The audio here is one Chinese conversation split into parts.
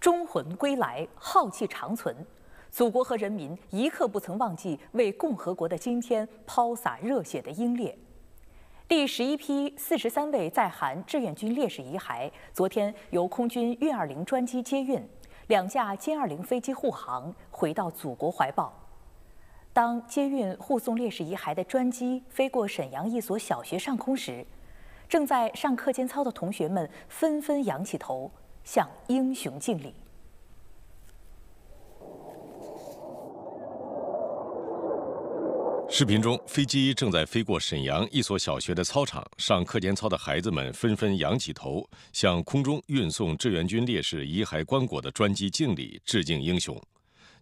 忠魂归来，浩气长存。祖国和人民一刻不曾忘记为共和国的今天抛洒热血的英烈。第十一批四十三位在韩志愿军烈士遗骸，昨天由空军运二零专机接运，两架歼二零飞机护航，回到祖国怀抱。当接运护送烈士遗骸的专机飞过沈阳一所小学上空时，正在上课间操的同学们纷纷仰起头。向英雄敬礼。视频中，飞机正在飞过沈阳一所小学的操场，上课间操的孩子们纷纷仰起头，向空中运送志愿军烈士遗骸棺椁的专机敬礼，致敬英雄。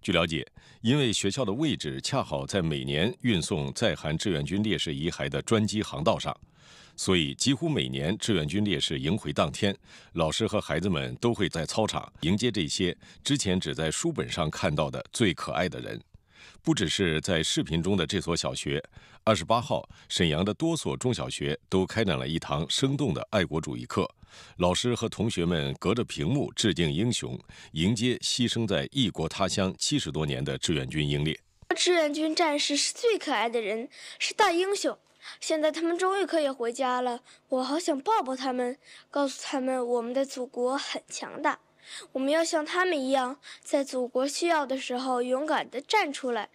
据了解，因为学校的位置恰好在每年运送在韩志愿军烈士遗骸的专机航道上，所以几乎每年志愿军烈士迎回当天，老师和孩子们都会在操场迎接这些之前只在书本上看到的最可爱的人。不只是在视频中的这所小学，二十八号，沈阳的多所中小学都开展了一堂生动的爱国主义课。老师和同学们隔着屏幕致敬英雄，迎接牺牲在异国他乡七十多年的志愿军英烈。志愿军战士是最可爱的人，是大英雄。现在他们终于可以回家了，我好想抱抱他们，告诉他们我们的祖国很强大。我们要像他们一样，在祖国需要的时候勇敢地站出来。